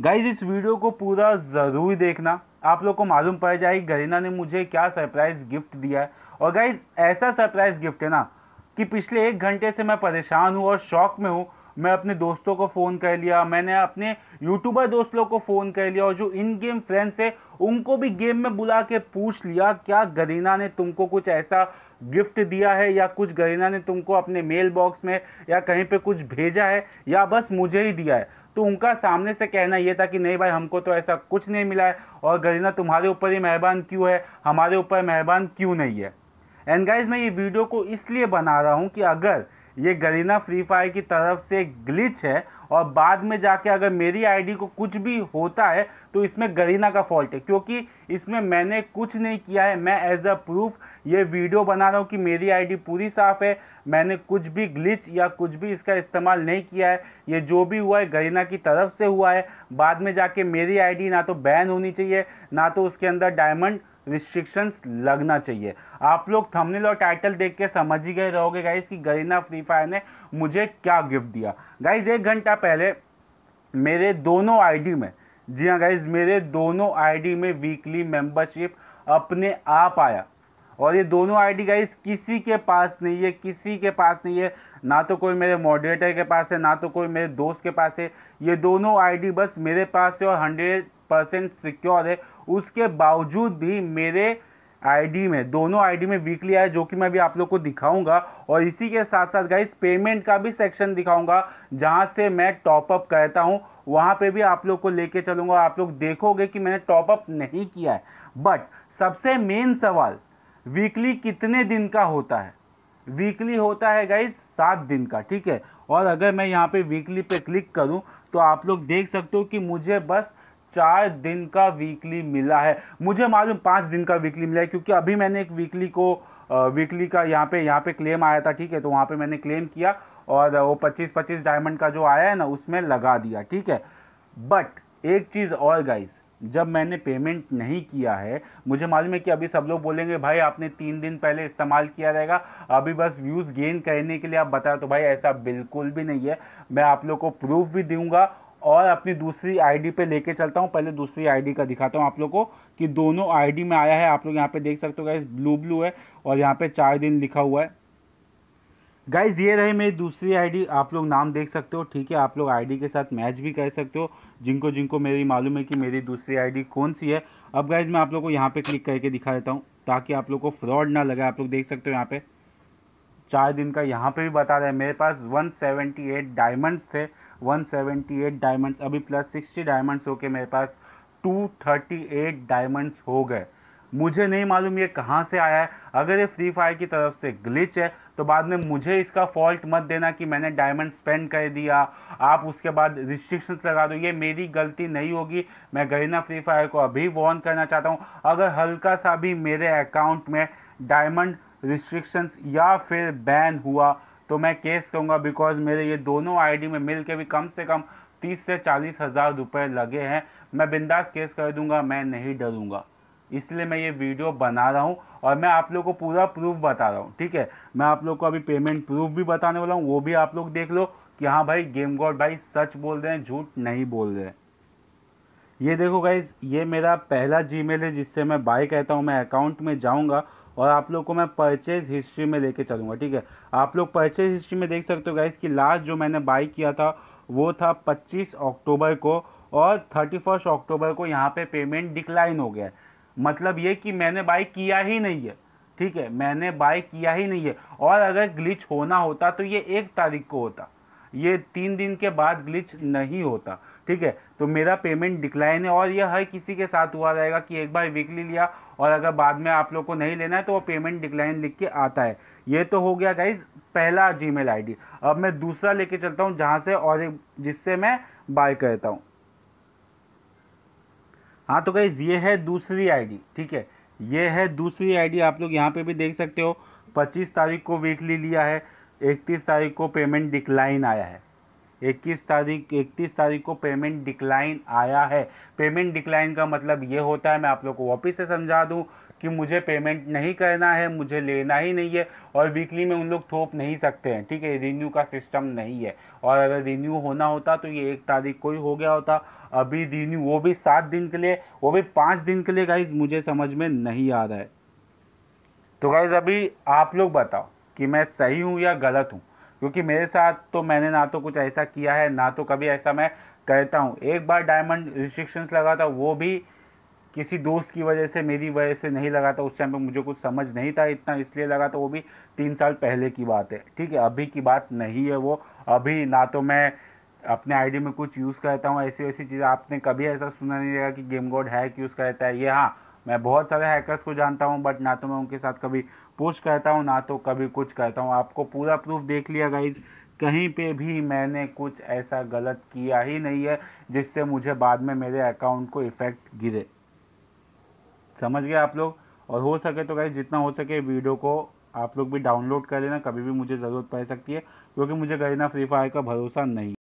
guys इस video को पूरा ज़रूर देखना आप लोग को मालूम पड़ जाएगी गरीना ने मुझे क्या सरप्राइज़ गिफ्ट दिया है और गाइज ऐसा सरप्राइज़ गिफ्ट है ना कि पिछले एक घंटे से मैं परेशान हूँ और शौक में हूँ मैं अपने दोस्तों को फ़ोन कर लिया मैंने अपने यूट्यूबर दोस्त लोग को फ़ोन कर लिया और जो इन गेम फ्रेंड्स है उनको भी गेम में बुला के पूछ लिया क्या गरीना ने तुमको कुछ ऐसा गिफ्ट दिया है या कुछ गरीना ने तुमको अपने मेल बॉक्स में या कहीं पे कुछ भेजा है या बस मुझे ही दिया है तो उनका सामने से कहना यह था कि नहीं भाई हमको तो ऐसा कुछ नहीं मिला है और गरीना तुम्हारे ऊपर ही मेहरबान क्यों है हमारे ऊपर मेहरबान क्यों नहीं है एंड गाइज मैं ये वीडियो को इसलिए बना रहा हूँ कि अगर ये गरीना फ्री फायर की तरफ से ग्लिच है और बाद में जाके अगर मेरी आईडी को कुछ भी होता है तो इसमें गरीना का फॉल्ट है क्योंकि इसमें मैंने कुछ नहीं किया है मैं एज अ प्रूफ ये वीडियो बना रहा हूँ कि मेरी आईडी पूरी साफ़ है मैंने कुछ भी ग्लिच या कुछ भी इसका इस्तेमाल नहीं किया है ये जो भी हुआ है गरीना की तरफ से हुआ है बाद में जाके मेरी आईडी ना तो बैन होनी चाहिए ना तो उसके अंदर डायमंड रिस्ट्रिक्शंस लगना चाहिए आप लोग थंबनेल और टाइटल देख के समझ ही गए रहोगे गाइज कि गरीना फ्री फायर ने मुझे क्या गिफ्ट दिया गाइज एक घंटा पहले मेरे दोनों आईडी में जी हाँ गाइज मेरे दोनों आईडी में वीकली मेंबरशिप अपने आप आया और ये दोनों आईडी गाइस किसी के पास नहीं है किसी के पास नहीं है ना तो कोई मेरे मॉडरेटर के पास है ना तो कोई मेरे दोस्त के पास है ये दोनों आईडी बस मेरे पास है और हंड्रेड परसेंट सिक्योर है उसके बावजूद भी मेरे आईडी में दोनों आईडी में वीकली आया जो कि मैं अभी आप लोग को दिखाऊंगा और इसी के साथ साथ गाइस पेमेंट का भी सेक्शन दिखाऊंगा जहां से मैं टॉपअप करता हूं वहां पे भी आप लोग को लेके चलूंगा आप लोग देखोगे कि मैंने टॉपअप नहीं किया है बट सबसे मेन सवाल वीकली कितने दिन का होता है वीकली होता है गाइज सात दिन का ठीक है और अगर मैं यहाँ पे वीकली पे क्लिक करूँ तो आप लोग देख सकते हो कि मुझे बस चार दिन का वीकली मिला है मुझे मालूम पाँच दिन का वीकली मिला है क्योंकि अभी मैंने एक वीकली को वीकली का यहाँ पे यहाँ पे क्लेम आया था ठीक है तो वहाँ पे मैंने क्लेम किया और वो पच्चीस पच्चीस डायमंड का जो आया है ना उसमें लगा दिया ठीक है बट एक चीज़ और गाइज जब मैंने पेमेंट नहीं किया है मुझे मालूम है कि अभी सब लोग बोलेंगे भाई आपने तीन दिन पहले इस्तेमाल किया रहेगा अभी बस व्यूज़ गेन करने के लिए आप बताओ तो भाई ऐसा बिल्कुल भी नहीं है मैं आप लोग को प्रूफ भी दूंगा और अपनी दूसरी आईडी पे लेके चलता हूँ पहले दूसरी आईडी का दिखाता हूँ आप लोग को कि दोनों आईडी में आया है आप लोग यहाँ पे देख सकते हो इस ब्लू ब्लू है और यहाँ पे चार दिन लिखा हुआ है गाइज ये रहे मेरी दूसरी आईडी आप लोग नाम देख सकते हो ठीक है आप लोग आईडी के साथ मैच भी कर सकते हो जिनको जिनको मेरी मालूम है कि मेरी दूसरी आईडी कौन सी है अब गाइज मैं आप लोग को यहाँ पे क्लिक करके दिखा देता हूँ ताकि आप लोग को फ्रॉड ना लगे आप लोग देख सकते हो यहाँ पे चार दिन का यहाँ पे भी बता रहे हैं मेरे पास वन डायमंड्स थे वन डायमंड्स अभी प्लस सिक्सटी डायमंड्स होके मेरे पास टू डायमंड्स हो गए मुझे नहीं मालूम ये कहाँ से आया है अगर ये फ्री फायर की तरफ से ग्लिच है तो बाद में मुझे इसका फॉल्ट मत देना कि मैंने डायमंड स्पेंड कर दिया आप उसके बाद रिस्ट्रिक्शंस लगा दो ये मेरी गलती नहीं होगी मैं गरीना फ्री फायर को अभी वॉर्न करना चाहता हूँ अगर हल्का सा भी मेरे अकाउंट में डायमंड रिस्ट्रिक्शंस या फिर बैन हुआ तो मैं केस करूँगा बिकॉज मेरे ये दोनों आईडी में मिल के भी कम से कम तीस से चालीस हज़ार रुपये लगे हैं मैं बिंदास केस कर दूँगा मैं नहीं डरूंगा इसलिए मैं ये वीडियो बना रहा हूँ और मैं आप लोग को पूरा प्रूफ बता रहा हूँ ठीक है मैं आप लोग को अभी पेमेंट प्रूफ भी बताने वाला हूँ वो भी आप लोग देख लो कि हाँ भाई गेम गॉड भाई सच बोल रहे हैं झूठ नहीं बोल रहे हैं ये देखो गाइज ये मेरा पहला जी है जिससे मैं बाय कहता हूँ मैं अकाउंट में जाऊँगा और आप लोग को मैं परचेज हिस्ट्री में लेके चलूँगा ठीक है आप लोग परचेज हिस्ट्री में देख सकते हो गाइज कि लास्ट जो मैंने बाय किया था वो था 25 अक्टूबर को और 31 अक्टूबर को यहाँ पे पेमेंट डिक्लाइन हो गया है मतलब ये कि मैंने बाय किया ही नहीं है ठीक है मैंने बाय किया ही नहीं है और अगर ग्लिच होना होता तो ये एक तारीख को होता ये तीन दिन के बाद ग्लिच नहीं होता ठीक है तो मेरा पेमेंट डिक्लाइन है और यह हर किसी के साथ हुआ रहेगा कि एक बार वीकली लिया और अगर बाद में आप लोग को नहीं लेना है तो वो पेमेंट डिक्लाइन लिख के आता है ये तो हो गया गाइज पहला जीमेल आईडी अब मैं दूसरा लेके चलता हूँ जहाँ से और जिससे मैं बाय करता हूँ हाँ तो गाइज़ ये है दूसरी आईडी ठीक है ये है दूसरी आईडी आप लोग यहाँ पे भी देख सकते हो 25 तारीख को वीकली लिया है 31 तारीख को पेमेंट डिक्लाइन आया है 21 तारीख 31 तारीख को पेमेंट डिक्लाइन आया है पेमेंट डिक्लाइन का मतलब ये होता है मैं आप लोग को वापस से समझा दूँ कि मुझे पेमेंट नहीं करना है मुझे लेना ही नहीं है और वीकली में उन लोग थोप नहीं सकते हैं ठीक है रिन्यू का सिस्टम नहीं है और अगर रिन्यू होना होता तो ये एक तारीख को ही हो गया होता अभी दिन वो भी सात दिन के लिए वो भी पाँच दिन के लिए गाइज मुझे समझ में नहीं आ रहा है तो गाइज अभी आप लोग बताओ कि मैं सही हूँ या गलत हूँ क्योंकि मेरे साथ तो मैंने ना तो कुछ ऐसा किया है ना तो कभी ऐसा मैं कहता हूँ एक बार डायमंड रिस्ट्रिक्शंस लगा था वो भी किसी दोस्त की वजह से मेरी वजह से नहीं लगा था उस टाइम पे मुझे कुछ समझ नहीं था इतना इसलिए लगा था वो भी तीन साल पहले की बात है ठीक है अभी की बात नहीं है वो अभी ना तो मैं अपने आईडी में कुछ यूज़ करता हूँ ऐसी वैसी चीज़ आपने कभी ऐसा सुना नहीं रहेगा कि गेम गोड हैक यूज़ करता है ये हाँ मैं बहुत सारे हैकर्स को जानता हूँ बट ना तो मैं उनके साथ कभी पोस्ट करता हूँ ना तो कभी कुछ करता हूँ आपको पूरा प्रूफ देख लिया गाइज कहीं पे भी मैंने कुछ ऐसा गलत किया ही नहीं है जिससे मुझे बाद में मेरे अकाउंट को इफ़ेक्ट गिरे समझ गए आप लोग और हो सके तो गाइज जितना हो सके वीडियो को आप लोग भी डाउनलोड कर लेना कभी भी मुझे ज़रूरत पड़ सकती है क्योंकि मुझे गरीना फ्री फायर का भरोसा नहीं